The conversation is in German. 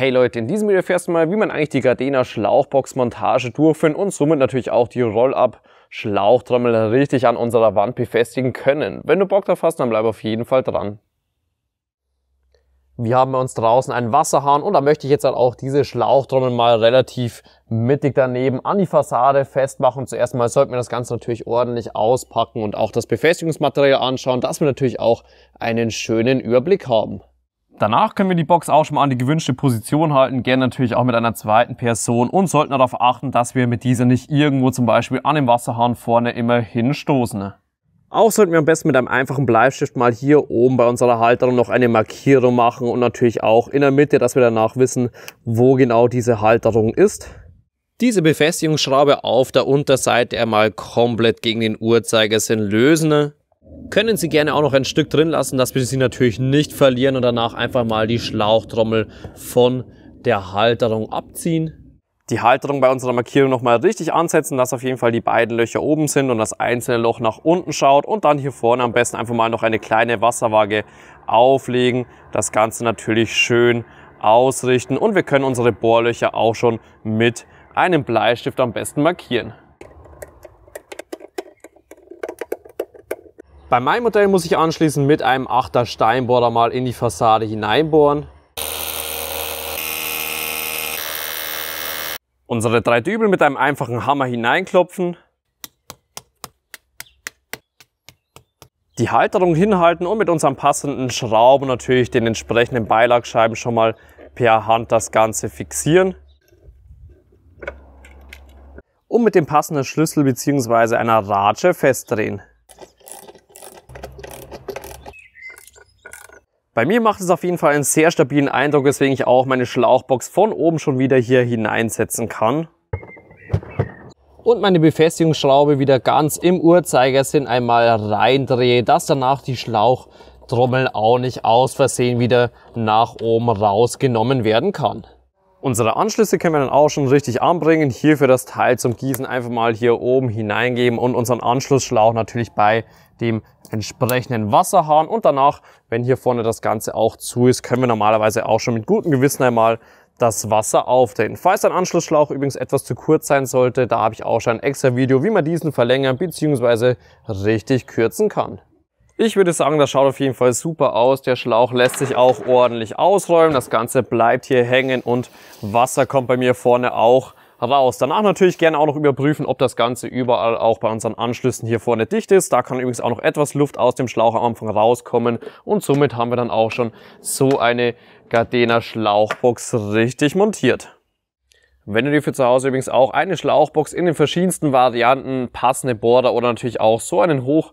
Hey Leute, in diesem Video erfährst du mal, wie man eigentlich die Gardena Schlauchbox-Montage durchführen und somit natürlich auch die Roll-Up Schlauchtrommel richtig an unserer Wand befestigen können. Wenn du Bock drauf hast, dann bleib auf jeden Fall dran. Wir haben bei uns draußen einen Wasserhahn und da möchte ich jetzt halt auch diese Schlauchtrommel mal relativ mittig daneben an die Fassade festmachen. Zuerst mal sollten wir das Ganze natürlich ordentlich auspacken und auch das Befestigungsmaterial anschauen, dass wir natürlich auch einen schönen Überblick haben. Danach können wir die Box auch schon mal an die gewünschte Position halten, gerne natürlich auch mit einer zweiten Person und sollten darauf achten, dass wir mit dieser nicht irgendwo zum Beispiel an dem Wasserhahn vorne immer hinstoßen. Auch sollten wir am besten mit einem einfachen Bleistift mal hier oben bei unserer Halterung noch eine Markierung machen und natürlich auch in der Mitte, dass wir danach wissen, wo genau diese Halterung ist. Diese Befestigungsschraube auf der Unterseite einmal komplett gegen den Uhrzeigersinn lösen können Sie gerne auch noch ein Stück drin lassen, dass wir sie natürlich nicht verlieren und danach einfach mal die Schlauchtrommel von der Halterung abziehen. Die Halterung bei unserer Markierung nochmal richtig ansetzen, dass auf jeden Fall die beiden Löcher oben sind und das einzelne Loch nach unten schaut und dann hier vorne am besten einfach mal noch eine kleine Wasserwaage auflegen. Das Ganze natürlich schön ausrichten und wir können unsere Bohrlöcher auch schon mit einem Bleistift am besten markieren. Bei meinem Modell muss ich anschließend mit einem 8er Steinbohrer mal in die Fassade hineinbohren. Unsere drei Dübel mit einem einfachen Hammer hineinklopfen. Die Halterung hinhalten und mit unserem passenden Schrauben natürlich den entsprechenden Beilagscheiben schon mal per Hand das Ganze fixieren. Und mit dem passenden Schlüssel bzw. einer Ratsche festdrehen. Bei mir macht es auf jeden Fall einen sehr stabilen Eindruck, weswegen ich auch meine Schlauchbox von oben schon wieder hier hineinsetzen kann. Und meine Befestigungsschraube wieder ganz im Uhrzeigersinn einmal reindrehe, dass danach die Schlauchtrommel auch nicht aus Versehen wieder nach oben rausgenommen werden kann. Unsere Anschlüsse können wir dann auch schon richtig anbringen. Hierfür das Teil zum Gießen einfach mal hier oben hineingeben und unseren Anschlussschlauch natürlich bei dem entsprechenden Wasserhahn. Und danach, wenn hier vorne das Ganze auch zu ist, können wir normalerweise auch schon mit gutem Gewissen einmal das Wasser aufdrehen. Falls ein Anschlussschlauch übrigens etwas zu kurz sein sollte, da habe ich auch schon ein extra Video, wie man diesen verlängern bzw. richtig kürzen kann. Ich würde sagen, das schaut auf jeden Fall super aus. Der Schlauch lässt sich auch ordentlich ausräumen. Das Ganze bleibt hier hängen und Wasser kommt bei mir vorne auch raus. Danach natürlich gerne auch noch überprüfen, ob das Ganze überall auch bei unseren Anschlüssen hier vorne dicht ist. Da kann übrigens auch noch etwas Luft aus dem Schlauch am Anfang rauskommen und somit haben wir dann auch schon so eine Gardena Schlauchbox richtig montiert. Wenn du dir für zu Hause übrigens auch eine Schlauchbox in den verschiedensten Varianten, passende Border oder natürlich auch so einen hoch